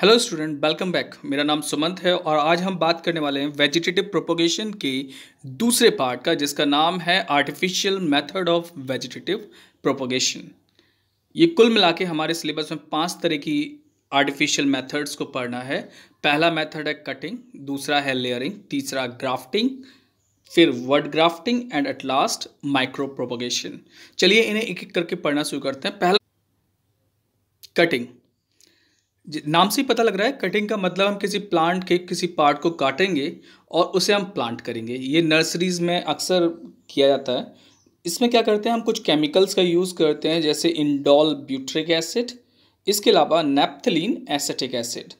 hello student welcome back मेरा नाम सुमंत है और आज हम बात करने वाले हैं वेजिटेटिव प्रोपोगेशन के दूसरे पार्ट का जिसका नाम है artificial method of vegetative propagation ये कुल मिला के हमारे सिलेबस में पांच तरह की आर्टिफिशियल मेथड्स को पढ़ना है पहला मेथड है कटिंग दूसरा है लेयरिंग तीसरा ग्राफ्टिंग फिर word grafting and at last micropropagation चलिए इन्हें एक एक करके पढ़ना शुरू करते हैं पहला कटिंग नाम से ही पता लग रहा है कटिंग का मतलब हम किसी प्लांट के किसी पार्ट को काटेंगे और उसे हम प्लांट करेंगे ये नर्सरीज़ में अक्सर किया जाता है इसमें क्या करते हैं हम कुछ केमिकल्स का यूज़ करते हैं जैसे इंडोल ब्यूट्रिक एसिड इसके अलावा नेप्थलीन एसेटिक एसिड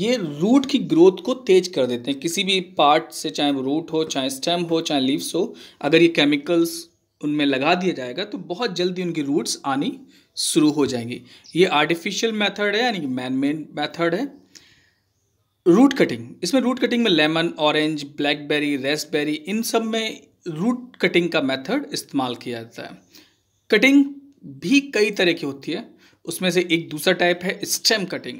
ये रूट की ग्रोथ को तेज कर देते हैं किसी भी पार्ट से चाहे वो रूट हो चाहे स्टेम हो चाहे लीव्स हो अगर ये केमिकल्स उनमें लगा दिया जाएगा तो बहुत जल्दी उनकी रूट्स आनी शुरू हो जाएंगी ये आर्टिफिशियल मेथड है यानी कि मैन मेड मैथड है रूट कटिंग इसमें रूट कटिंग में लेमन ऑरेंज ब्लैकबेरी रेसबेरी इन सब में रूट कटिंग का मेथड इस्तेमाल किया जाता है कटिंग भी कई तरह की होती है उसमें से एक दूसरा टाइप है stem cutting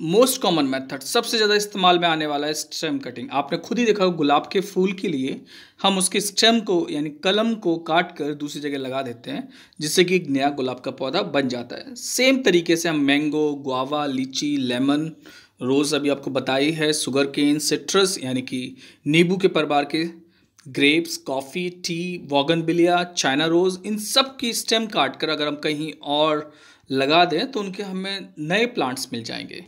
most common method सबसे ज़्यादा इस्तेमाल में आने वाला है स्टेम कटिंग आपने खुद ही देखा गुलाब के फूल के लिए हम उसके स्टेम को यानी कलम को काट कर दूसरी जगह लगा देते हैं जिससे कि एक नया गुलाब का पौधा बन जाता है सेम तरीके से हम mango guava litchi lemon rose अभी आपको बताई है सुगर केन सिट्रस यानी कि नींबू के परिवार के ग्रेप्स कॉफ़ी टी बिलिया चाइना रोज़ इन सब की स्टेम काट कर अगर हम कहीं और लगा दें तो उनके हमें नए प्लांट्स मिल जाएंगे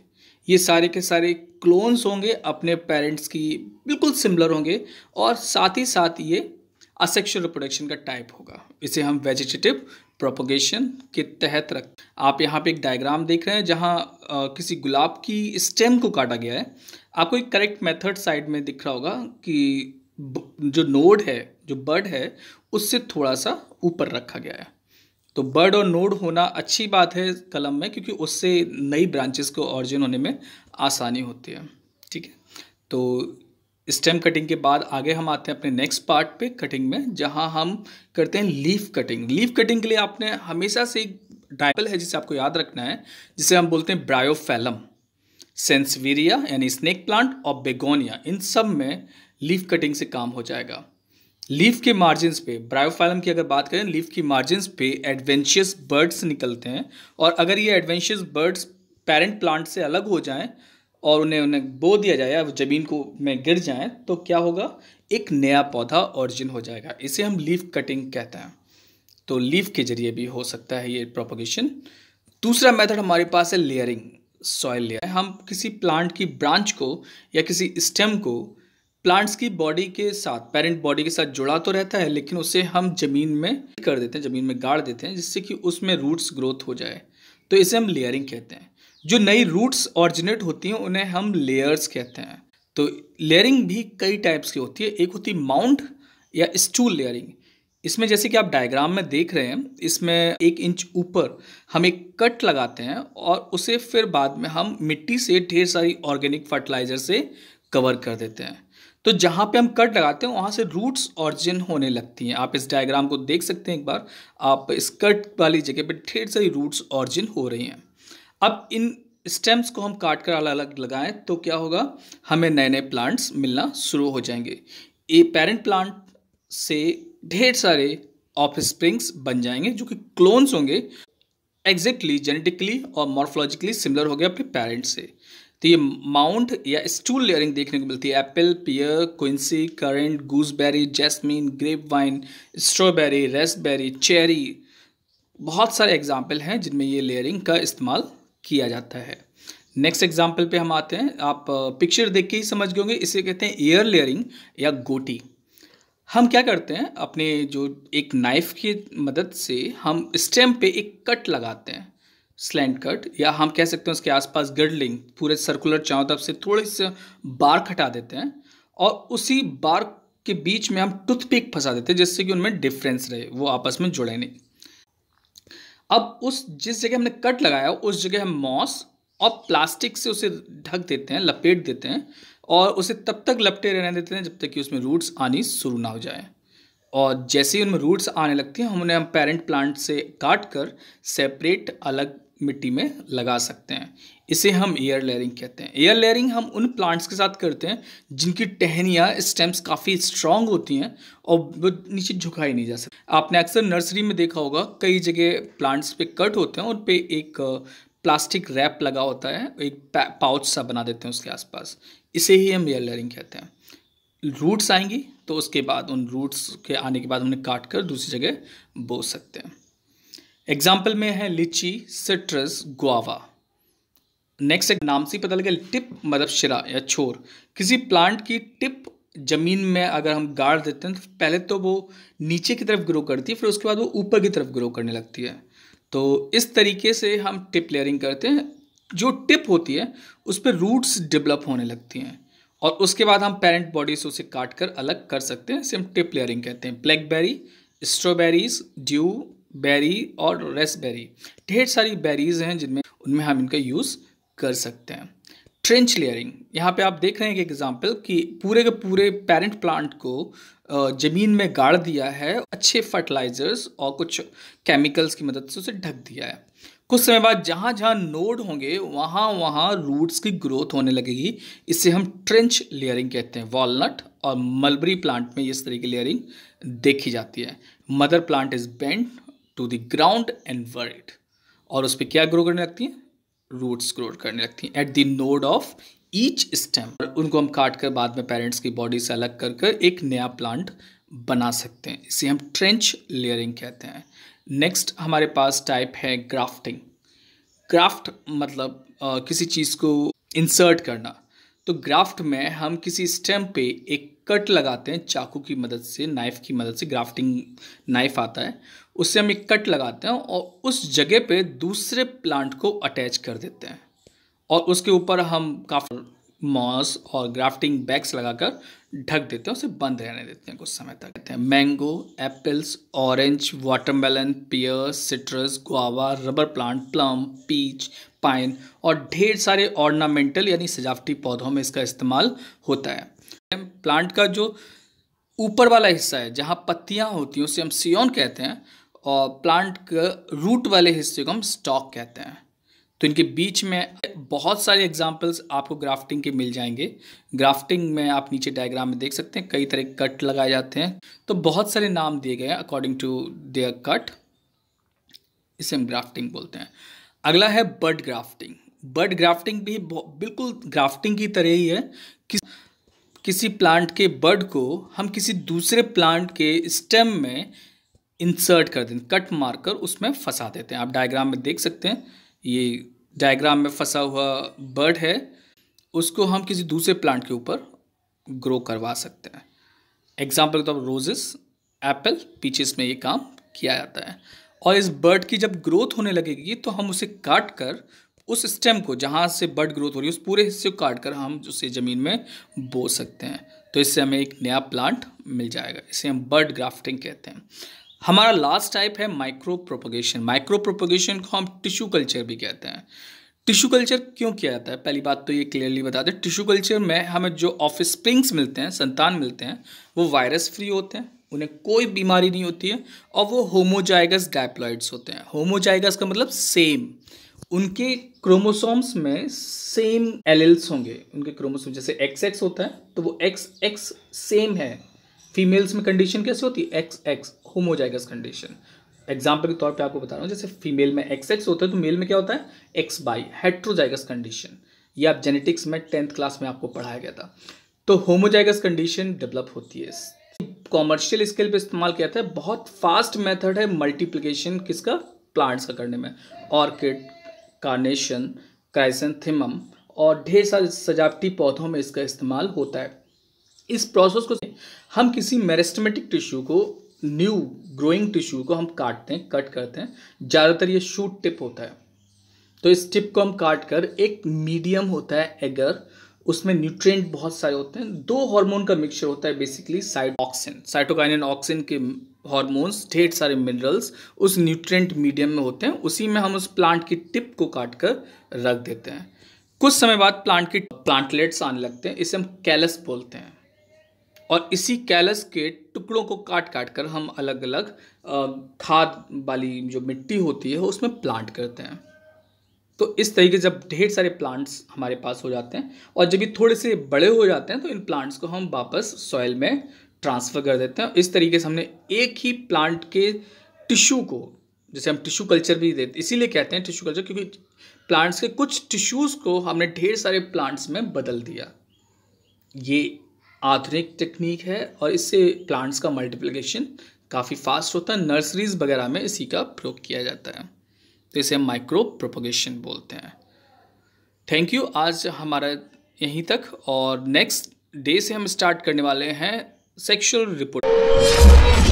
ये सारे के सारे क्लोन्स होंगे अपने पेरेंट्स की बिल्कुल सिमिलर होंगे और साथ ही साथ ये असेक्शुअल रिप्रोडक्शन का टाइप होगा इसे हम वेजिटेटिव प्रोपोगेशन के तहत रख आप यहाँ पे एक डायग्राम देख रहे हैं जहाँ किसी गुलाब की स्टेम को काटा गया है आपको एक करेक्ट मेथड साइड में दिख रहा होगा कि जो नोड है जो बर्ड है उससे थोड़ा सा ऊपर रखा गया है तो बर्ड और नोड होना अच्छी बात है कलम में क्योंकि उससे नई ब्रांचेस को ऑरिजिन होने में आसानी होती है ठीक है तो स्टेम कटिंग के बाद आगे हम आते हैं अपने नेक्स्ट पार्ट पे कटिंग में जहाँ हम करते हैं लीफ कटिंग लीफ कटिंग के लिए आपने हमेशा से एक डायपल है जिसे आपको याद रखना है जिसे हम बोलते हैं ब्रायोफेलम सेंसवीरिया यानी स्नेक प्लांट और बेगोनिया इन सब में लीफ कटिंग से काम हो जाएगा लीफ के मार्जिन्स पे ब्रायोफाइलम की अगर बात करें लीफ की मार्जिन्स पे एडवेंशियस बर्ड्स निकलते हैं और अगर ये एडवेंशियस बर्ड्स पेरेंट प्लांट से अलग हो जाएं और उन्हें उन्हें बो दिया जाए या ज़मीन को में गिर जाएं तो क्या होगा एक नया पौधा ओरिजिन हो जाएगा इसे हम लीफ कटिंग कहते हैं तो लीफ के जरिए भी हो सकता है ये प्रोपोगेशन दूसरा मेथड हमारे पास है लेयरिंग सॉयल लेयर हम किसी प्लांट की ब्रांच को या किसी स्टेम को प्लांट्स की बॉडी के साथ पेरेंट बॉडी के साथ जुड़ा तो रहता है लेकिन उसे हम ज़मीन में कर देते हैं ज़मीन में गाड़ देते हैं जिससे कि उसमें रूट्स ग्रोथ हो जाए तो इसे हम लेयरिंग कहते हैं जो नई रूट्स ऑरिजिनेट होती हैं उन्हें हम लेयर्स कहते हैं तो लेयरिंग भी कई टाइप्स की होती है एक होती है माउंट या स्टूल लेयरिंग इसमें जैसे कि आप डायग्राम में देख रहे हैं इसमें एक इंच ऊपर हम एक कट लगाते हैं और उसे फिर बाद में हम मिट्टी से ढेर सारी ऑर्गेनिक फर्टिलाइजर से कवर कर देते हैं तो जहाँ पे हम कट लगाते हैं वहाँ से रूट्स ऑरिजिन होने लगती हैं आप इस डायग्राम को देख सकते हैं एक बार आप इस कट वाली जगह पे ढेर सारी रूट्स ऑरिजिन हो रही हैं अब इन स्टेम्स को हम काट कर अलग अलग लगाएं तो क्या होगा हमें नए नए प्लांट्स मिलना शुरू हो जाएंगे ये पेरेंट प्लांट से ढेर सारे ऑफ स्प्रिंग्स बन जाएंगे जो कि क्लोन्स होंगे एग्जैक्टली जेनेटिकली और मॉर्फोलॉजिकली सिमिलर हो गए अपने पेरेंट्स से तो ये माउंट या स्टूल लेयरिंग देखने को मिलती है apple pear quince currant gooseberry jasmine grape vine strawberry raspberry cherry बहुत सारे एग्जाम्पल हैं जिनमें ये लेयरिंग का इस्तेमाल किया जाता है नेक्स्ट एग्जाम्पल पे हम आते हैं आप पिक्चर देख के ही समझ गए होंगे इसे कहते हैं एयर लेयरिंग या गोटी हम क्या करते हैं अपने जो एक नाइफ की मदद से हम स्टेम पे एक कट लगाते हैं स्लैंड कट या हम कह सकते हैं उसके आसपास गर्डलिंग पूरे सर्कुलर चारों तरफ से थोड़े से बार हटा देते हैं और उसी बार्क के बीच में हम टूथपिक फंसा देते हैं जिससे कि उनमें डिफरेंस रहे वो आपस में जुड़े नहीं अब उस जिस जगह हमने कट लगाया उस जगह हम मॉस और प्लास्टिक से उसे ढक देते हैं लपेट देते हैं और उसे तब तक लपटे रहने देते हैं जब तक कि उसमें रूट्स आनी शुरू ना हो जाए और जैसे ही उनमें रूट्स आने लगती हैं हमने हम पेरेंट प्लांट से काट कर सेपरेट अलग मिट्टी में लगा सकते हैं इसे हम एयर लेयरिंग कहते हैं एयर लेयरिंग हम उन प्लांट्स के साथ करते हैं जिनकी टहनियाँ स्टेम्स काफ़ी स्ट्रांग होती हैं और वो नीचे झुका ही नहीं जा सकता आपने अक्सर नर्सरी में देखा होगा कई जगह प्लांट्स पे कट होते हैं उन पर एक प्लास्टिक रैप लगा होता है एक पाउच सा बना देते हैं उसके आसपास इसे ही हम एयर लेयरिंग कहते हैं रूट्स आएंगी तो उसके बाद उन रूट्स के आने के बाद उन्हें काट कर दूसरी जगह बो सकते हैं एग्जाम्पल में है लीची सिट्रस गुआवा नेक्स्ट एक नाम से पता लगे टिप मतलब शिरा या छोर किसी प्लांट की टिप ज़मीन में अगर हम गाड़ देते हैं तो पहले तो वो नीचे की तरफ ग्रो करती है फिर उसके बाद वो ऊपर की तरफ ग्रो करने लगती है तो इस तरीके से हम टिप लेयरिंग करते हैं जो टिप होती है उस पर रूट्स डेवलप होने लगती हैं और उसके बाद हम पेरेंट बॉडी से उसे काट कर अलग कर सकते हैं इसे हम टिप लेयरिंग कहते हैं ब्लैकबेरी स्ट्रॉबेरीज ड्यू बेरी और रेसबेरी ढेर सारी बेरीज हैं जिनमें उनमें हम इनका यूज़ कर सकते हैं ट्रेंच लेयरिंग यहाँ पे आप देख रहे हैं कि एग्जाम्पल कि पूरे के पूरे पेरेंट प्लांट को ज़मीन में गाड़ दिया है अच्छे फर्टिलाइजर्स और कुछ केमिकल्स की मदद से उसे ढक दिया है कुछ समय बाद जहाँ जहाँ नोड होंगे वहाँ वहाँ रूट्स की ग्रोथ होने लगेगी इसे हम ट्रेंच लेयरिंग कहते हैं वॉलनट और मलबरी प्लांट में इस तरह की लेयरिंग देखी जाती है mother plant is bend to the ground and world और उस पर क्या ग्रो करने लगती हैं रूट्स ग्रो करने लगती हैं at the node of each stem उनको हम काट कर बाद में पेरेंट्स की बॉडी से अलग कर कर एक नया प्लांट बना सकते हैं इसे हम ट्रेंच लेयरिंग कहते हैं नेक्स्ट हमारे पास टाइप है ग्राफ्टिंग ग्राफ्ट मतलब आ, किसी चीज़ को इंसर्ट करना तो ग्राफ्ट में हम किसी स्टेम पे एक कट लगाते हैं चाकू की मदद से नाइफ की मदद से ग्राफ्टिंग नाइफ आता है उससे हम एक कट लगाते हैं और उस जगह पे दूसरे प्लांट को अटैच कर देते हैं और उसके ऊपर हम काफ़ी मॉस और ग्राफ्टिंग बैग्स लगाकर ढक देते हैं उसे बंद रहने देते हैं कुछ समय तक देते हैं mango apples orange watermelon pear citrus guava rubber plant plum peach pine और ढेर सारे ऑर्नामेंटल यानी सजावटी पौधों में इसका इस्तेमाल होता है प्लांट का जो ऊपर वाला हिस्सा है जहाँ पत्तियाँ होती हैं उसे हम सियोन कहते हैं और प्लांट के रूट वाले हिस्से को हम स्टॉक कहते हैं तो इनके बीच में बहुत सारे एग्जाम्पल्स आपको ग्राफ्टिंग के मिल जाएंगे ग्राफ्टिंग में आप नीचे डायग्राम में देख सकते हैं कई तरह के कट लगाए जाते हैं तो बहुत सारे नाम दिए गए हैं अकॉर्डिंग टू देयर कट इसे हम ग्राफ्टिंग बोलते हैं अगला है बर्ड ग्राफ्टिंग बर्ड ग्राफ्टिंग भी बिल्कुल ग्राफ्टिंग की तरह ही है किस किसी प्लांट के बर्ड को हम किसी दूसरे प्लांट के स्टेम में इंसर्ट कर देते कट मारकर उसमें फंसा देते हैं आप डायग्राम में देख सकते हैं ये डायग्राम में फंसा हुआ बर्ड है उसको हम किसी दूसरे प्लांट के ऊपर ग्रो करवा सकते हैं एग्जाम्पल के तौर पर रोजेस एप्पल पीचेस में ये काम किया जाता है और इस बर्ड की जब ग्रोथ होने लगेगी तो हम उसे काट कर उस स्टेम को जहाँ से बर्ड ग्रोथ हो रही है उस पूरे हिस्से को काट कर हम उसे ज़मीन में बो सकते हैं तो इससे हमें एक नया प्लांट मिल जाएगा इसे हम बर्ड ग्राफ्टिंग कहते हैं हमारा लास्ट टाइप है माइक्रो प्रोपोगेशन माइक्रो प्रोपोगेशन को हम टिश्यू कल्चर भी कहते हैं टिश्यू कल्चर क्यों किया जाता है पहली बात तो ये क्लियरली बता दें टिश्यू कल्चर में हमें जो ऑफ स्प्रिंग्स मिलते हैं संतान मिलते हैं वो वायरस फ्री होते हैं उन्हें कोई बीमारी नहीं होती है और वो होमोजाइगस डायप्लॉइड्स होते हैं होमोजाइगस का मतलब सेम उनके क्रोमोसोम्स में सेम एलेल्स होंगे उनके क्रोमोसोम जैसे एक्स एक्स होता है तो वो एक्स एक्स सेम है फीमेल्स में कंडीशन कैसे होती है X X homozygous condition example के तौर पे आपको बता रहा हूँ जैसे फीमेल में एक्स एक्स होता है तो मेल में क्या होता है एक्स बाई हेट्रोजाइगस कंडीशन ये आप जेनेटिक्स में टेंथ क्लास में आपको पढ़ाया गया था तो होमोजाइगस कंडीशन डेवलप होती है कॉमर्शियल स्केल पे इस्तेमाल किया था बहुत फास्ट मेथड है मल्टीप्लीकेशन किसका प्लांट्स का करने में ऑर्किड कार्नेशन क्राइसेंथिमम और ढेर सारे सजावटी पौधों में इसका इस्तेमाल होता है इस प्रोसेस को हम किसी मेरेस्टमेटिक टिश्यू को न्यू ग्रोइंग टिश्यू को हम काटते हैं कट करते हैं ज़्यादातर ये शूट टिप होता है तो इस टिप को हम काट कर एक मीडियम होता है एगर उसमें न्यूट्रिएंट बहुत सारे होते हैं दो हार्मोन का मिक्सचर होता है basically site auxin cytokinin auxin के हार्मोन्स ढेर सारे मिनरल्स उस न्यूट्रिएंट मीडियम में होते हैं उसी में हम उस प्लांट की टिप को काट कर रख देते हैं कुछ समय बाद प्लांट की प्लांटलेट्स आने लगते हैं इसे हम कैलस बोलते हैं और इसी कैलस के टुकड़ों को काट काट कर हम अलग अलग खाद वाली जो मिट्टी होती है उसमें प्लांट करते हैं तो इस तरीके जब ढेर सारे प्लांट्स हमारे पास हो जाते हैं और जब ये थोड़े से बड़े हो जाते हैं तो इन प्लांट्स को हम वापस सॉयल में ट्रांसफ़र कर देते हैं इस तरीके से हमने एक ही प्लांट के टिश्यू को जैसे हम टिश्यू कल्चर भी देते इसीलिए कहते हैं टिश्यू कल्चर क्योंकि प्लांट्स के कुछ टिश्यूज़ को हमने ढेर सारे प्लांट्स में बदल दिया ये आधुनिक टेक्निक है और इससे प्लांट्स का मल्टीप्लिकेशन काफ़ी फास्ट होता है नर्सरीज वगैरह में इसी का प्रयोग किया जाता है तो इसे हम माइक्रो प्रोपोगेशन बोलते हैं थैंक यू आज हमारा यहीं तक और नेक्स्ट डे से हम स्टार्ट करने वाले हैं सेक्शुअल रिपोर्ट